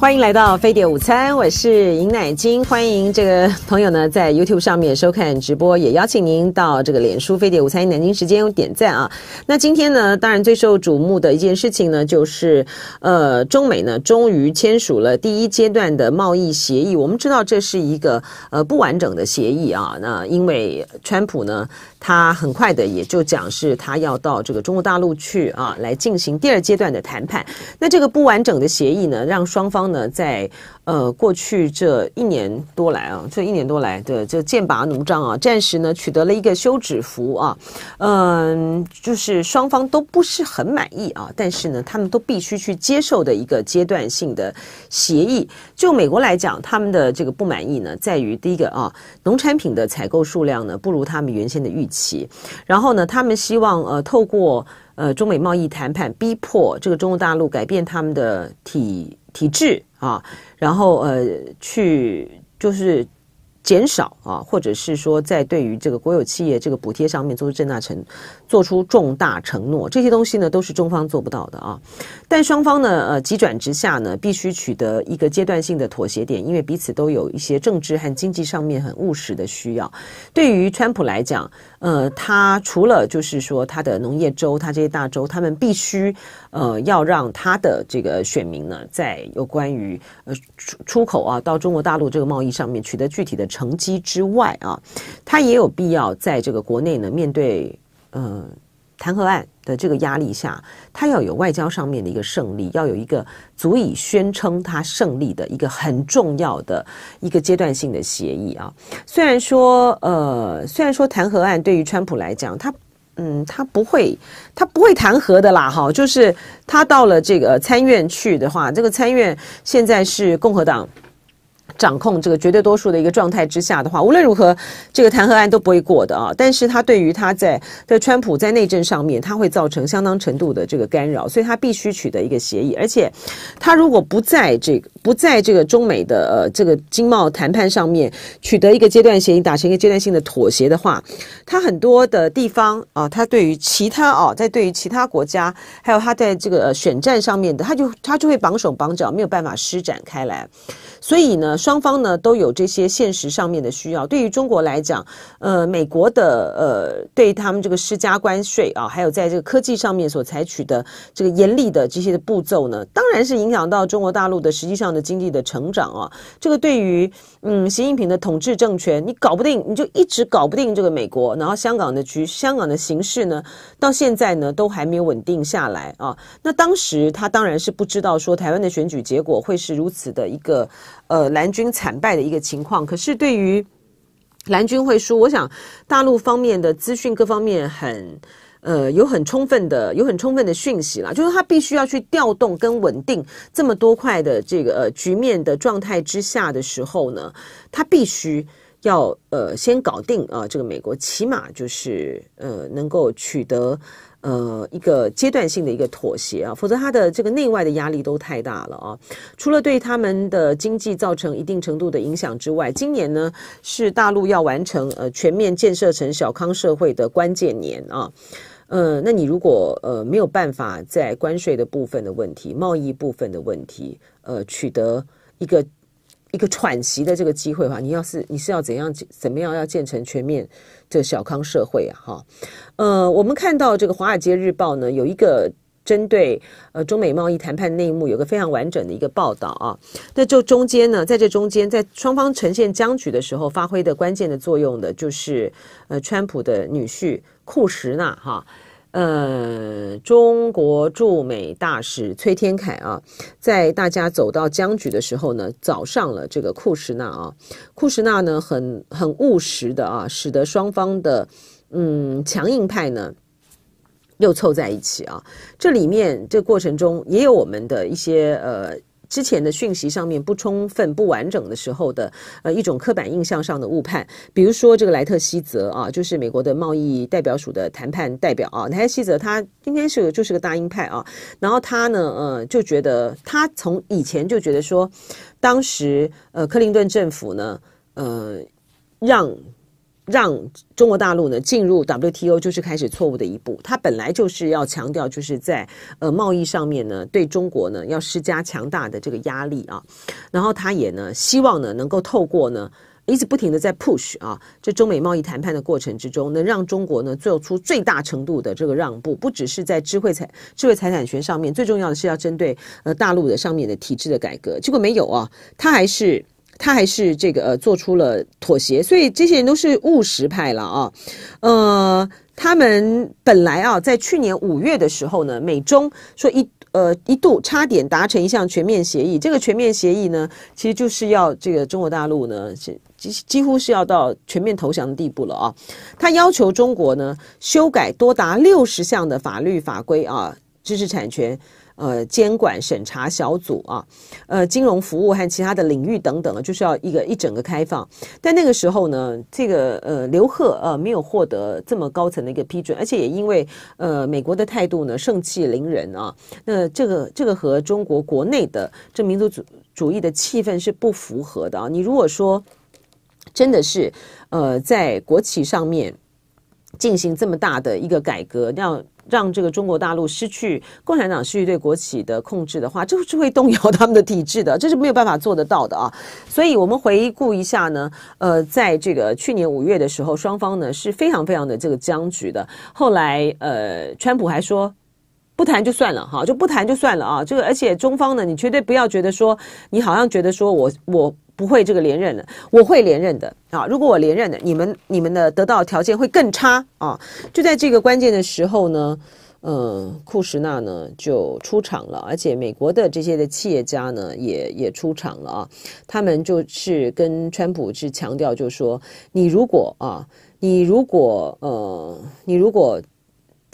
欢迎来到飞碟午餐，我是尹乃金。欢迎这个朋友呢在 YouTube 上面收看直播，也邀请您到这个脸书飞碟午餐南京时间点赞啊。那今天呢，当然最受瞩目的一件事情呢，就是呃，中美呢终于签署了第一阶段的贸易协议。我们知道这是一个呃不完整的协议啊，那因为川普呢。他很快的也就讲是，他要到这个中国大陆去啊，来进行第二阶段的谈判。那这个不完整的协议呢，让双方呢在。呃，过去这一年多来啊，这一年多来的这剑拔弩张啊，暂时呢取得了一个休止符啊，嗯，就是双方都不是很满意啊，但是呢，他们都必须去接受的一个阶段性的协议。就美国来讲，他们的这个不满意呢，在于第一个啊，农产品的采购数量呢不如他们原先的预期，然后呢，他们希望呃透过呃中美贸易谈判，逼迫这个中国大陆改变他们的体。体制啊，然后呃，去就是减少啊，或者是说在对于这个国有企业这个补贴上面做出重大承做出重大承诺，这些东西呢都是中方做不到的啊。但双方呢，呃，急转直下呢，必须取得一个阶段性的妥协点，因为彼此都有一些政治和经济上面很务实的需要。对于川普来讲。呃，他除了就是说他的农业州，他这些大州，他们必须呃要让他的这个选民呢，在有关于呃出出口啊到中国大陆这个贸易上面取得具体的成绩之外啊，他也有必要在这个国内呢面对呃弹劾案。的这个压力下，他要有外交上面的一个胜利，要有一个足以宣称他胜利的一个很重要的一个阶段性的协议啊。虽然说，呃，虽然说弹劾案对于川普来讲，他，嗯，他不会，他不会弹劾的啦，哈，就是他到了这个参院去的话，这个参院现在是共和党。掌控这个绝对多数的一个状态之下的话，无论如何，这个弹劾案都不会过的啊。但是，他对于他在在川普在内政上面，他会造成相当程度的这个干扰，所以他必须取得一个协议。而且，他如果不在这个 不在这个中美的呃这个经贸谈判上面取得一个阶段协议，达成一个阶段性的妥协的话，他很多的地方啊，他对于其他哦，在对于其他国家，还有他在这个选战上面的，他就他就会绑手绑脚，没有办法施展开来。所以呢。双方呢都有这些现实上面的需要。对于中国来讲，呃，美国的呃对他们这个施加关税啊，还有在这个科技上面所采取的这个严厉的这些的步骤呢，当然是影响到中国大陆的实际上的经济的成长啊。这个对于嗯习近平的统治政权，你搞不定，你就一直搞不定这个美国。然后香港的局，香港的形势呢，到现在呢都还没有稳定下来啊。那当时他当然是不知道说台湾的选举结果会是如此的一个呃蓝 军惨败的一个情况，可是对于蓝军会输，我想大陆方面的资讯各方面很呃有很充分的有很充分的讯息了，就是他必须要去调动跟稳定这么多块的这个呃局面的状态之下的时候呢，他必须要呃先搞定啊这个美国，起码就是呃能够取得。呃，一个阶段性的一个妥协啊，否则他的这个内外的压力都太大了啊。除了对他们的经济造成一定程度的影响之外，今年呢是大陆要完成呃全面建设成小康社会的关键年啊。呃，那你如果呃没有办法在关税的部分的问题、贸易部分的问题呃取得一个一个喘息的这个机会的话，你要是你是要怎样怎么样要建成全面？这小康社会啊，哈，呃，我们看到这个《华尔街日报》呢，有一个针对呃中美贸易谈判内幕，有个非常完整的一个报道啊。那就中间呢，在这中间，在双方呈现僵局的时候，发挥的关键的作用的就是呃，川普的女婿库什纳哈。呃，中国驻美大使崔天凯啊，在大家走到僵局的时候呢，找上了这个库什纳啊。库什纳呢，很很务实的啊，使得双方的嗯强硬派呢又凑在一起啊。这里面这过程中也有我们的一些呃。之前的讯息上面不充分、不完整的时候的，呃，一种刻板印象上的误判。比如说，这个莱特希泽啊，就是美国的贸易代表署的谈判代表啊，莱特希泽他应该是就是个大鹰派啊，然后他呢，呃，就觉得他从以前就觉得说，当时呃克林顿政府呢，呃，让。让中国大陆呢进入 WTO 就是开始错误的一步，它本来就是要强调就是在呃贸易上面呢对中国呢要施加强大的这个压力啊，然后它也呢希望呢能够透过呢一直不停的在 push 啊，这中美贸易谈判的过程之中，能让中国呢做出最大程度的这个让步，不只是在智慧财智慧财产权上面，最重要的是要针对呃大陆的上面的体制的改革，结果没有啊，它还是。他还是这个呃做出了妥协，所以这些人都是务实派了啊，呃，他们本来啊在去年五月的时候呢，美中说一呃一度差点达成一项全面协议，这个全面协议呢，其实就是要这个中国大陆呢是几几乎是要到全面投降的地步了啊，他要求中国呢修改多达六十项的法律法规啊，知识产权。呃，监管审查小组啊，呃，金融服务和其他的领域等等啊，就是要一个一整个开放。但那个时候呢，这个呃，刘鹤呃没有获得这么高层的一个批准，而且也因为呃，美国的态度呢，盛气凌人啊，那这个这个和中国国内的这民族主主义的气氛是不符合的啊。你如果说真的是呃，在国企上面。进行这么大的一个改革，要让这个中国大陆失去共产党失去对国企的控制的话，这就会动摇他们的体制的，这是没有办法做得到的啊。所以我们回顾一下呢，呃，在这个去年五月的时候，双方呢是非常非常的这个僵局的。后来，呃，川普还说不谈就算了哈，就不谈就算了啊。这个而且中方呢，你绝对不要觉得说你好像觉得说我我。不会这个连任的，我会连任的啊！如果我连任的，你们你们的得到条件会更差啊！就在这个关键的时候呢，呃，库什纳呢就出场了，而且美国的这些的企业家呢也也出场了啊，他们就是跟川普是强调，就说你如果啊，你如果呃，你如果。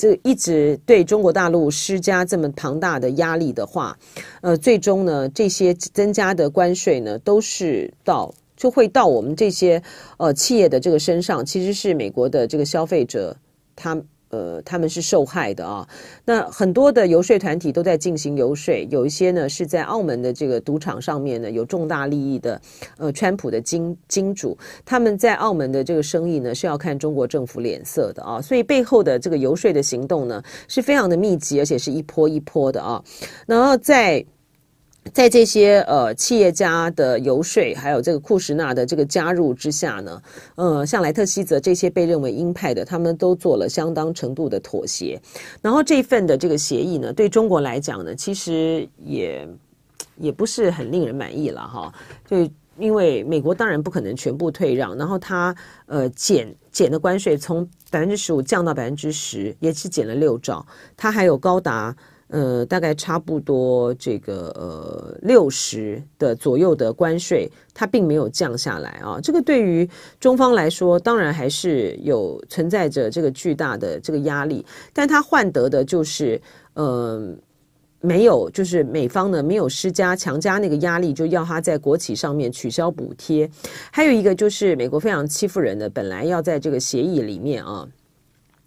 这一直对中国大陆施加这么庞大的压力的话，呃，最终呢，这些增加的关税呢，都是到就会到我们这些呃企业的这个身上，其实是美国的这个消费者他。呃，他们是受害的啊。那很多的游说团体都在进行游说，有一些呢是在澳门的这个赌场上面呢有重大利益的，呃，川普的金金主，他们在澳门的这个生意呢是要看中国政府脸色的啊。所以背后的这个游说的行动呢是非常的密集，而且是一波一波的啊。然后在。在这些呃企业家的游说，还有这个库什纳的这个加入之下呢，呃，像莱特希泽这些被认为鹰派的，他们都做了相当程度的妥协。然后这一份的这个协议呢，对中国来讲呢，其实也也不是很令人满意了哈。就因为美国当然不可能全部退让，然后它呃减减的关税从百分之十五降到百分之十，也是减了六兆，它还有高达。呃，大概差不多这个呃六十的左右的关税，它并没有降下来啊。这个对于中方来说，当然还是有存在着这个巨大的这个压力。但它换得的就是，呃没有，就是美方呢没有施加强加那个压力，就要他在国企上面取消补贴。还有一个就是美国非常欺负人的，本来要在这个协议里面啊。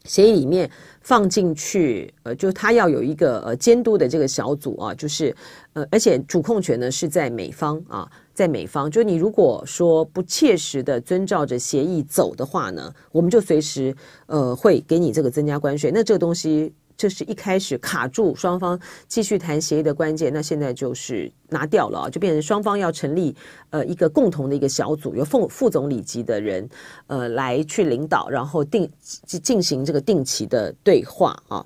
协议里面放进去，呃，就是他要有一个呃监督的这个小组啊，就是呃，而且主控权呢是在美方啊，在美方，就你如果说不切实的遵照着协议走的话呢，我们就随时呃会给你这个增加关税。那这个东西。这是一开始卡住双方继续谈协议的关键，那现在就是拿掉了啊，就变成双方要成立呃一个共同的一个小组，由副副总理级的人呃来去领导，然后定进行这个定期的对话啊，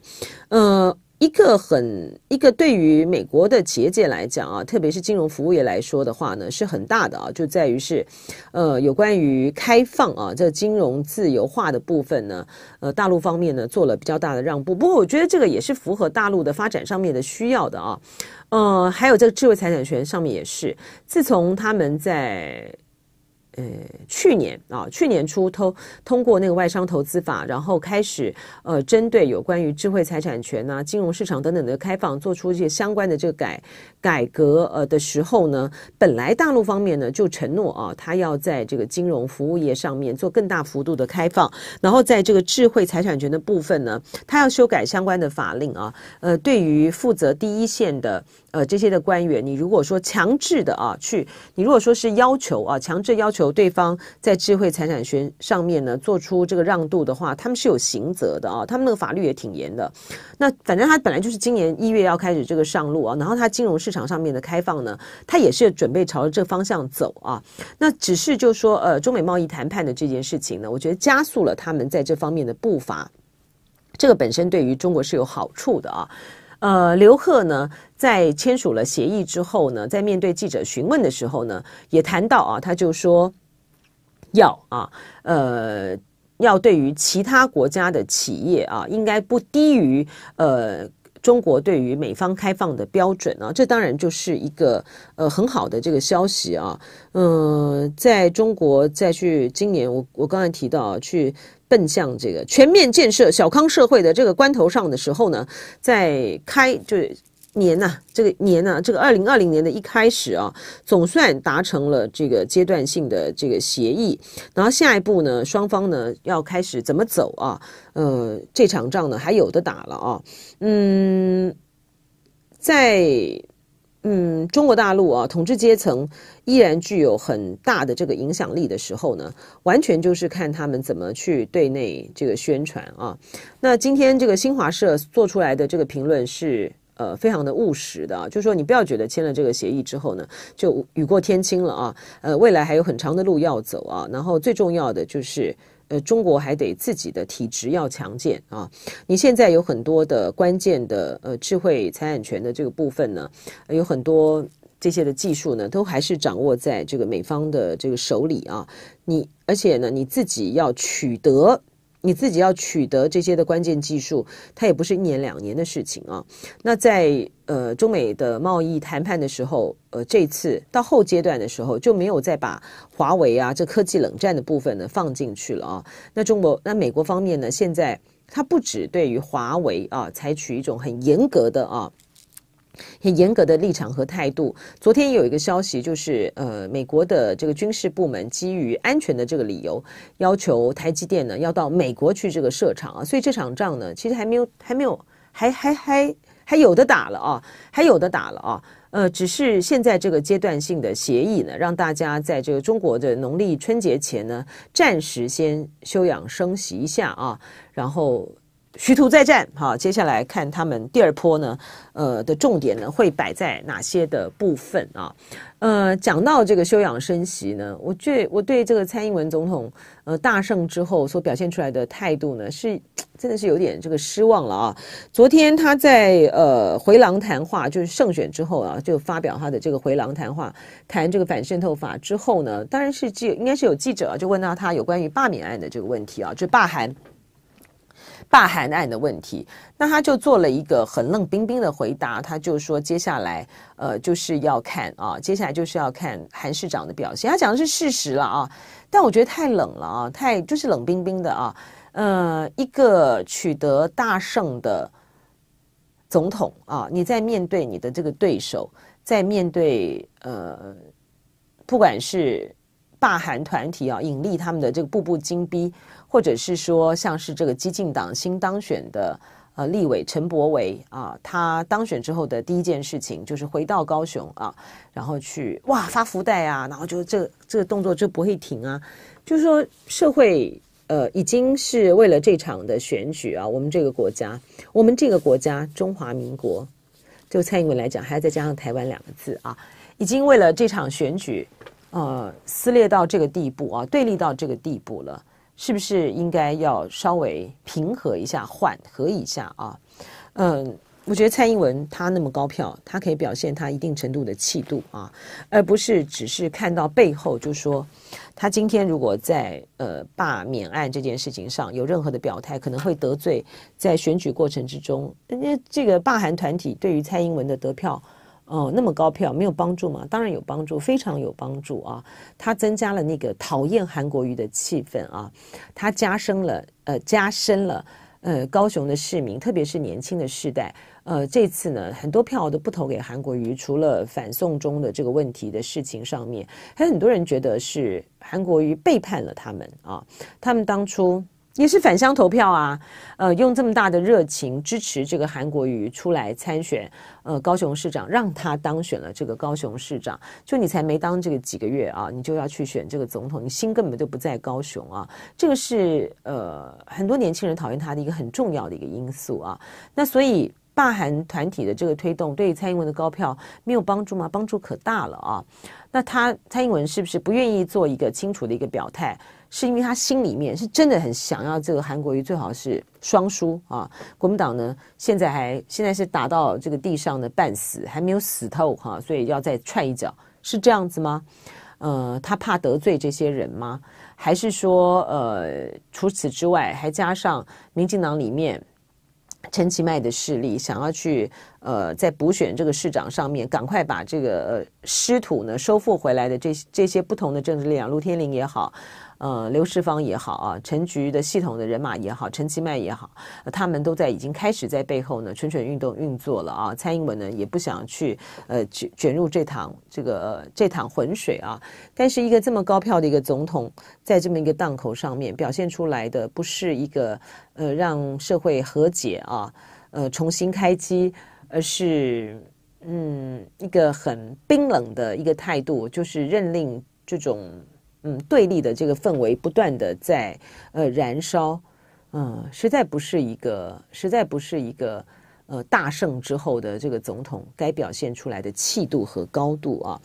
嗯。一个很一个对于美国的企业界来讲啊，特别是金融服务业来说的话呢，是很大的啊，就在于是，呃，有关于开放啊，这金融自由化的部分呢，呃，大陆方面呢做了比较大的让步。不过我觉得这个也是符合大陆的发展上面的需要的啊，呃，还有这个智慧财产权上面也是，自从他们在。呃，去年啊，去年初通通过那个外商投资法，然后开始呃，针对有关于智慧财产权呐、金融市场等等的开放，做出一些相关的这个改改革。呃的时候呢，本来大陆方面呢就承诺啊，他要在这个金融服务业上面做更大幅度的开放，然后在这个智慧财产权的部分呢，他要修改相关的法令啊。呃，对于负责第一线的呃这些的官员，你如果说强制的啊去，你如果说是要求啊，强制要求。有对方在智慧财产权上面呢做出这个让渡的话，他们是有刑责的啊，他们那个法律也挺严的。那反正他本来就是今年一月要开始这个上路啊，然后他金融市场上面的开放呢，他也是准备朝着这方向走啊。那只是就说，呃，中美贸易谈判的这件事情呢，我觉得加速了他们在这方面的步伐，这个本身对于中国是有好处的啊。呃，刘鹤呢，在签署了协议之后呢，在面对记者询问的时候呢，也谈到啊，他就说，要啊，呃，要对于其他国家的企业啊，应该不低于呃中国对于美方开放的标准啊，这当然就是一个呃很好的这个消息啊，嗯，在中国再去今年，我我刚才提到去。奔向这个全面建设小康社会的这个关头上的时候呢，在开就是年呐，这个年呐，这个二零二零年的一开始啊，总算达成了这个阶段性的这个协议。然后下一步呢，双方呢要开始怎么走啊？嗯，这场仗呢还有的打了啊。嗯，在嗯中国大陆啊，统治阶层。依然具有很大的这个影响力的时候呢，完全就是看他们怎么去对内这个宣传啊。那今天这个新华社做出来的这个评论是呃非常的务实的啊，就说你不要觉得签了这个协议之后呢就雨过天晴了啊，呃未来还有很长的路要走啊，然后最重要的就是呃中国还得自己的体质要强健啊。你现在有很多的关键的呃智慧财产权的这个部分呢，有很多。这些的技术呢，都还是掌握在这个美方的这个手里啊。你而且呢，你自己要取得，你自己要取得这些的关键技术，它也不是一年两年的事情啊。那在呃中美的贸易谈判的时候，呃这次到后阶段的时候，就没有再把华为啊这科技冷战的部分呢放进去了啊。那中国那美国方面呢，现在它不止对于华为啊采取一种很严格的啊。很严格的立场和态度。昨天有一个消息，就是呃，美国的这个军事部门基于安全的这个理由，要求台积电呢要到美国去这个设厂啊。所以这场仗呢，其实还没有还没有还还还还有的打了啊，还有的打了啊。呃，只是现在这个阶段性的协议呢，让大家在这个中国的农历春节前呢，暂时先休养生息一下啊，然后。徐图再战，好，接下来看他们第二波呢，呃的重点呢会摆在哪些的部分啊？呃，讲到这个休养生息呢，我对我对这个蔡英文总统，呃大胜之后所表现出来的态度呢，是真的是有点这个失望了啊。昨天他在呃回廊谈话，就是胜选之后啊，就发表他的这个回廊谈话，谈这个反渗透法之后呢，当然是记应该是有记者就问到他有关于罢免案的这个问题啊，就罢韩。罢韩案的问题，那他就做了一个很冷冰冰的回答。他就说，接下来呃，就是要看啊，接下来就是要看韩市长的表现。他讲的是事实了啊，但我觉得太冷了啊，太就是冷冰冰的啊。呃，一个取得大胜的总统啊，你在面对你的这个对手，在面对呃，不管是。霸韩团体啊，引立他们的这个步步紧逼，或者是说，像是这个激进党新当选的呃立委陈柏伟啊，他当选之后的第一件事情就是回到高雄啊，然后去哇发福袋啊，然后就这这个动作就不会停啊，就是说社会呃已经是为了这场的选举啊，我们这个国家，我们这个国家中华民国，就蔡英文来讲，还要再加上台湾两个字啊，已经为了这场选举。呃，撕裂到这个地步啊，对立到这个地步了，是不是应该要稍微平和一下、缓和一下啊？嗯，我觉得蔡英文他那么高票，他可以表现他一定程度的气度啊，而不是只是看到背后就说，他今天如果在呃罢免案这件事情上有任何的表态，可能会得罪在选举过程之中人家这个罢韩团体对于蔡英文的得票。哦，那么高票没有帮助吗？当然有帮助，非常有帮助啊！它增加了那个讨厌韩国瑜的气氛啊，它加深了呃，加深了呃，高雄的市民，特别是年轻的世代，呃，这次呢，很多票都不投给韩国瑜，除了反送中的这个问题的事情上面，还很多人觉得是韩国瑜背叛了他们啊，他们当初。也是返乡投票啊，呃，用这么大的热情支持这个韩国瑜出来参选，呃，高雄市长让他当选了这个高雄市长，就你才没当这个几个月啊，你就要去选这个总统，你心根本就不在高雄啊，这个是呃很多年轻人讨厌他的一个很重要的一个因素啊。那所以霸韩团体的这个推动对蔡英文的高票没有帮助吗？帮助可大了啊。那他蔡英文是不是不愿意做一个清楚的一个表态？是因为他心里面是真的很想要这个韩国瑜最好是双输啊！国民党呢现在还现在是打到这个地上的半死，还没有死透哈，所以要再踹一脚，是这样子吗？呃，他怕得罪这些人吗？还是说呃，除此之外还加上民进党里面陈其迈的势力，想要去呃在补选这个市长上面赶快把这个呃、师土呢收复回来的这这些不同的政治力量，陆天林也好。呃，刘世芳也好啊，陈局的系统的人马也好，陈其迈也好，他们都在已经开始在背后呢蠢蠢运动运作了啊。蔡英文呢也不想去呃卷卷入这趟这个这趟浑水啊。但是一个这么高票的一个总统，在这么一个档口上面表现出来的，不是一个呃让社会和解啊，呃重新开机，而是嗯一个很冰冷的一个态度，就是认令这种。嗯，对立的这个氛围不断的在，呃，燃烧，嗯，实在不是一个，实在不是一个，呃，大胜之后的这个总统该表现出来的气度和高度啊。